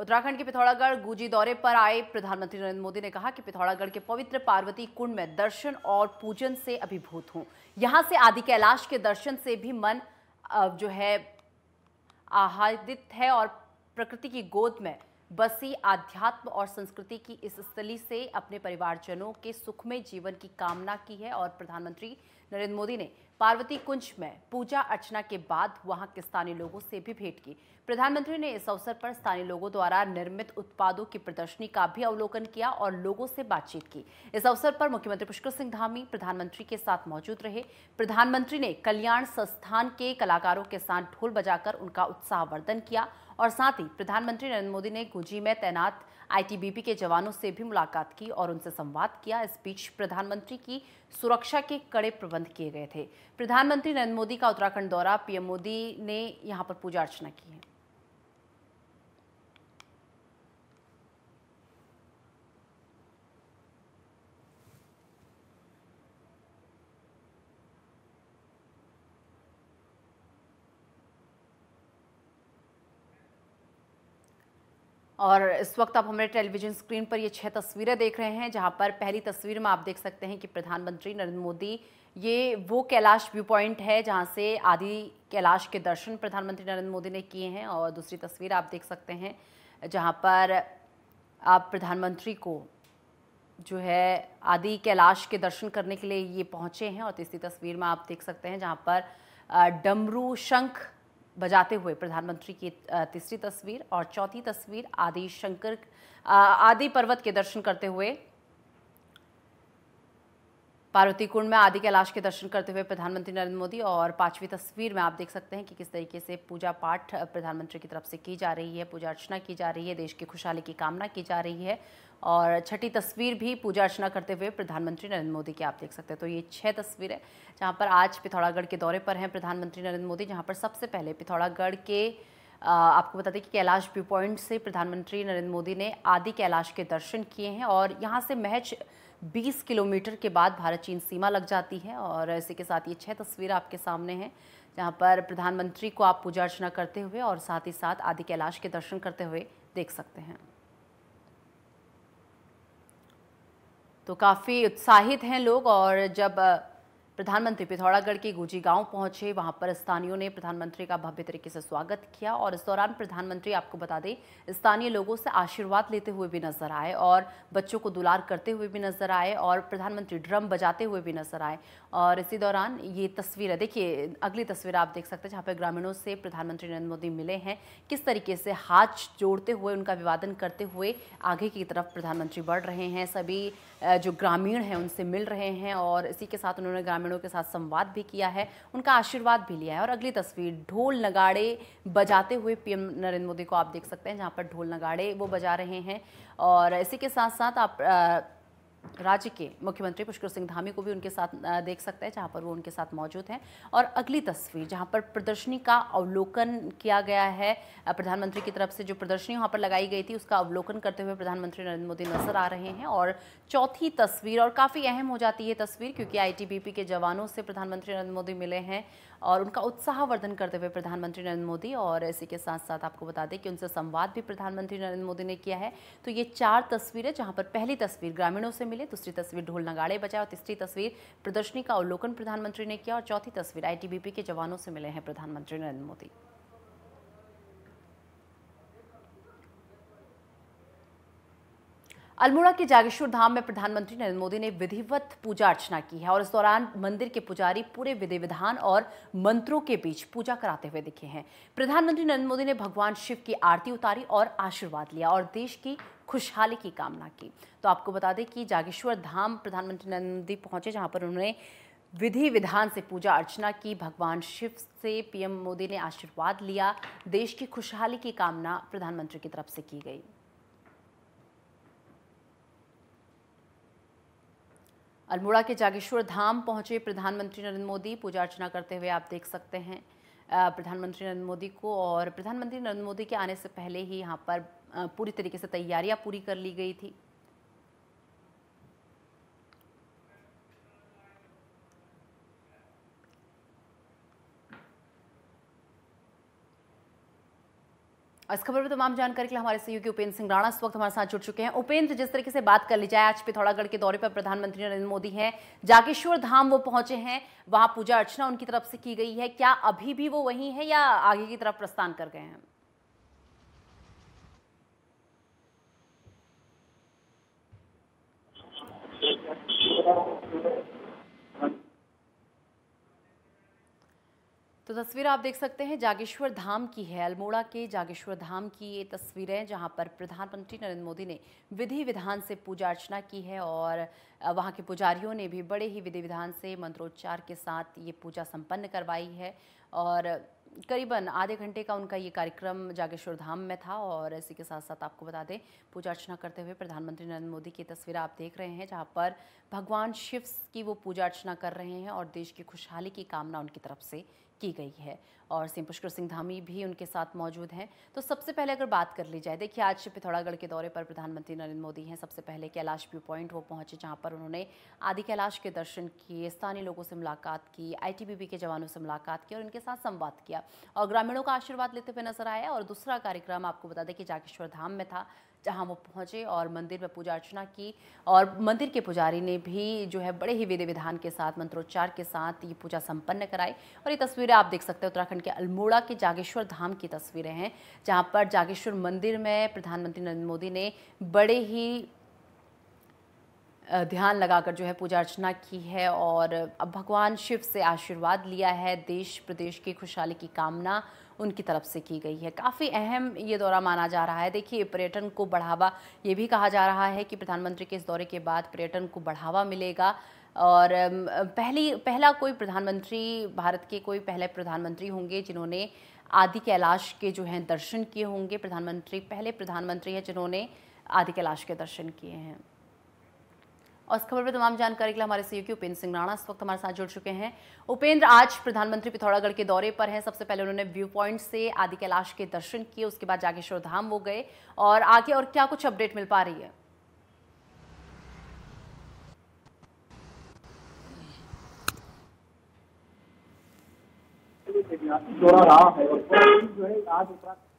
उत्तराखंड के पिथौरागढ़ गुजी दौरे पर आए प्रधानमंत्री नरेंद्र मोदी ने कहा कि पिथौरागढ़ के पवित्र पार्वती कुंड में दर्शन और पूजन से अभिभूत हूँ यहाँ से आदि कैलाश के, के दर्शन से भी मन जो है आह्लादित है और प्रकृति की गोद में बसी आध्यात्म और संस्कृति की इस स्थली से अपने परिवारजनों के सुखमय जीवन की कामना की है और प्रधानमंत्री नरेंद्र मोदी ने पार्वती कुंज में पूजा अर्चना के बाद वहां के स्थानीय लोगों से भी भेंट की प्रधानमंत्री ने इस अवसर पर स्थानीय लोगों द्वारा निर्मित उत्पादों की प्रदर्शनी का भी अवलोकन किया और लोगों से बातचीत की इस अवसर पर मुख्यमंत्री पुष्कर सिंह धामी प्रधानमंत्री के साथ मौजूद रहे प्रधानमंत्री ने कल्याण संस्थान के कलाकारों के साथ ढोल बजाकर उनका उत्साहवर्धन किया और साथ ही प्रधानमंत्री नरेंद्र मोदी ने गुजी में तैनात आईटीबीपी के जवानों से भी मुलाकात की और उनसे संवाद किया इस बीच प्रधानमंत्री की सुरक्षा के कड़े प्रबंध किए गए थे प्रधानमंत्री नरेंद्र मोदी का उत्तराखंड दौरा पीएम मोदी ने यहाँ पर पूजा अर्चना की है और इस वक्त आप हमारे टेलीविजन स्क्रीन पर ये छह तस्वीरें देख रहे हैं जहां पर पहली तस्वीर में आप देख सकते हैं कि प्रधानमंत्री नरेंद्र मोदी ये वो कैलाश व्यू पॉइंट है जहां से आदि कैलाश के दर्शन प्रधानमंत्री नरेंद्र मोदी ने किए हैं और दूसरी तस्वीर आप देख सकते हैं जहां पर आप प्रधानमंत्री को जो है आदि कैलाश के दर्शन करने के लिए ये पहुँचे हैं और तीसरी तस्वीर में आप देख सकते हैं जहाँ पर डमरू शंख बजाते हुए प्रधानमंत्री की तीसरी तस्वीर और चौथी तस्वीर आदि शंकर आदि पर्वत के दर्शन करते हुए पार्वती कुंड में आदि कैलाश के दर्शन करते हुए प्रधानमंत्री नरेंद्र मोदी और पांचवी तस्वीर में आप देख सकते हैं कि किस तरीके से पूजा पाठ प्रधानमंत्री की तरफ से की जा रही है पूजा अर्चना की जा रही है देश की खुशहाली की कामना की जा रही है और छठी तस्वीर भी पूजा अर्चना करते हुए प्रधानमंत्री नरेंद्र मोदी की आप देख सकते हैं तो ये छह तस्वीर है जहाँ पर आज पिथौरागढ़ के दौरे पर हैं प्रधानमंत्री नरेंद्र मोदी जहाँ पर सबसे पहले पिथौरागढ़ के आपको बता दें कि कैलाश व्यू पॉइंट से प्रधानमंत्री नरेंद्र मोदी ने आदि कैलाश के दर्शन किए हैं और यहाँ से महज 20 किलोमीटर के बाद भारत चीन सीमा लग जाती है और इसी के साथ ये छह तस्वीर आपके सामने हैं जहाँ पर प्रधानमंत्री को आप पूजा अर्चना करते हुए और साथ ही साथ आदि कैलाश के दर्शन करते हुए देख सकते हैं तो काफ़ी उत्साहित हैं लोग और जब प्रधानमंत्री पिथौरागढ़ के गुजी गांव पहुंचे वहां पर स्थानियों ने प्रधानमंत्री का भव्य तरीके से स्वागत किया और इस दौरान प्रधानमंत्री आपको बता दें स्थानीय लोगों से आशीर्वाद लेते हुए भी नजर आए और बच्चों को दुलार करते हुए भी नजर आए और प्रधानमंत्री ड्रम बजाते हुए भी नजर आए और इसी दौरान ये तस्वीर है देखिए अगली तस्वीर आप देख सकते हैं जहाँ पर ग्रामीणों से प्रधानमंत्री नरेंद्र मोदी मिले हैं किस तरीके से हाथ जोड़ते हुए उनका अभिवादन करते हुए आगे की तरफ प्रधानमंत्री बढ़ रहे हैं सभी जो ग्रामीण हैं उनसे मिल रहे हैं और इसी के साथ उन्होंने ग्रामीण ग्रामीणों के साथ संवाद भी किया है उनका आशीर्वाद भी लिया है और अगली तस्वीर ढोल नगाड़े बजाते हुए पीएम नरेंद्र मोदी को आप देख सकते हैं जहाँ पर ढोल नगाड़े वो बजा रहे हैं और इसी के साथ साथ आप राज्य के मुख्यमंत्री पुष्कर सिंह धामी को भी उनके साथ देख सकते हैं जहां पर वो उनके साथ मौजूद हैं और अगली तस्वीर जहां पर प्रदर्शनी का अवलोकन किया गया है प्रधानमंत्री की तरफ से जो प्रदर्शनी वहां पर लगाई गई थी उसका अवलोकन करते हुए प्रधानमंत्री नरेंद्र मोदी नजर आ रहे हैं और चौथी तस्वीर और काफ़ी अहम हो जाती है तस्वीर क्योंकि आई के जवानों से प्रधानमंत्री नरेंद्र मोदी मिले हैं और उनका उत्साहवर्धन करते हुए प्रधानमंत्री नरेंद्र मोदी और इसी के साथ साथ आपको बता दें कि उनसे संवाद भी प्रधानमंत्री नरेंद्र मोदी ने किया है तो ये चार तस्वीरें जहाँ पर पहली तस्वीर ग्रामीणों से मिले दूसरी तस्वीर ढोल नगाड़े बजाए और तीसरी तस्वीर प्रदर्शनी का अवलोकन प्रधानमंत्री ने किया और चौथी तस्वीर आईटीबीपी के जवानों से मिले हैं प्रधानमंत्री नरेंद्र मोदी अल्मोड़ा के जागेश्वर धाम में प्रधानमंत्री नरेंद्र मोदी ने विधिवत पूजा अर्चना की है और इस दौरान मंदिर के पुजारी पूरे विधि विधान और मंत्रों के बीच पूजा कराते हुए दिखे हैं प्रधानमंत्री नरेंद्र मोदी ने भगवान शिव की आरती उतारी और आशीर्वाद लिया और देश की खुशहाली की कामना की तो आपको बता दें कि जागेश्वर धाम प्रधानमंत्री नरेंद्र मोदी पहुंचे जहां पर उन्होंने विधि विधान से पूजा अर्चना की भगवान शिव से पीएम मोदी ने आशीर्वाद लिया देश की खुशहाली की कामना प्रधानमंत्री की तरफ से की गई अल्मोड़ा के जागेश्वर धाम पहुंचे प्रधानमंत्री नरेंद्र मोदी पूजा अर्चना करते हुए आप देख सकते हैं प्रधानमंत्री नरेंद्र मोदी को और प्रधानमंत्री नरेंद्र मोदी के आने से पहले ही यहाँ पर पूरी तरीके से तैयारियाँ पूरी कर ली गई थी इस खबर में तमाम जानकारी के लिए हमारे सहयोगी उपेंद्र सिंह राणा इस वक्त हमारे साथ जुड़ चुके हैं उपेंद्र जिस तरीके से बात कर ली जाए आज पिथौरागढ़ के दौरे पर प्रधानमंत्री नरेंद्र मोदी हैं जागेश्वर धाम वो पहुंचे हैं वहां पूजा अर्चना उनकी तरफ से की गई है क्या अभी भी वो वहीं हैं या आगे की तरफ प्रस्थान कर गए हैं तस्वीर आप देख सकते हैं जागेश्वर धाम की है अल्मोड़ा के जागेश्वर धाम की ये तस्वीरें जहां पर प्रधानमंत्री नरेंद्र मोदी ने विधि विधान से पूजा अर्चना की है और वहां के पुजारियों ने भी बड़े ही विधि विधान से मंत्रोच्चार के साथ ये पूजा संपन्न करवाई है और करीबन आधे घंटे का उनका ये कार्यक्रम जागेश्वर धाम में था और इसी के साथ साथ आपको बता दें पूजा अर्चना करते हुए प्रधानमंत्री नरेंद्र मोदी की तस्वीर आप देख रहे हैं जहाँ पर भगवान शिव की वो पूजा अर्चना कर रहे हैं और देश की खुशहाली की कामना उनकी तरफ से की गई है और सीएम पुष्कर सिंह धामी भी उनके साथ मौजूद हैं तो सबसे पहले अगर बात कर ली जाए देखिए आज पिथौरागढ़ के दौरे पर प्रधानमंत्री नरेंद्र मोदी हैं सबसे पहले कैलाश व्यू पॉइंट वो पहुंचे जहां पर उन्होंने आदि कैलाश के दर्शन किए स्थानीय लोगों से मुलाकात की आईटीबीपी के जवानों से मुलाकात की और उनके साथ संवाद किया और ग्रामीणों का आशीर्वाद लेते हुए नजर आया और दूसरा कार्यक्रम आपको बता दें कि जागेश्वर धाम में था जहाँ वो पहुँचे और मंदिर में पूजा अर्चना की और मंदिर के पुजारी ने भी जो है बड़े ही विधि विधान के साथ मंत्रोच्चार के साथ ये पूजा संपन्न कराई और ये तस्वीरें आप देख सकते हैं उत्तराखंड के अल्मोड़ा के जागेश्वर धाम की तस्वीरें हैं जहाँ पर जागेश्वर मंदिर में प्रधानमंत्री नरेंद्र मोदी ने बड़े ही ध्यान लगाकर जो है पूजा अर्चना की है और अब भगवान शिव से आशीर्वाद लिया है देश प्रदेश की खुशहाली की कामना उनकी तरफ से की गई है काफ़ी अहम ये दौरा माना जा रहा है देखिए पर्यटन को बढ़ावा ये भी कहा जा रहा है कि प्रधानमंत्री के इस दौरे के बाद पर्यटन को बढ़ावा मिलेगा और पहली पहला कोई प्रधानमंत्री भारत के कोई पहले प्रधानमंत्री होंगे जिन्होंने आदि कैलाश के जो हैं दर्शन किए होंगे प्रधानमंत्री पहले प्रधानमंत्री हैं जिन्होंने आदि कैलाश के दर्शन किए हैं और इस खबर पर तमाम जानकारी के लिए हमारे सहयोगी उपेंद्र सिंह राणा इस वक्त हमारे साथ जुड़ चुके हैं उपेंद्र आज प्रधानमंत्री पिथौरागढ़ के दौरे पर हैं सबसे पहले उन्होंने व्यू पॉइंट से आदि कैलाश के दर्शन किए उसके बाद जागेश्वर धाम वो गए और आगे और क्या कुछ अपडेट मिल पा रही है दौरा रहा है और जो है आज उत्तराखंड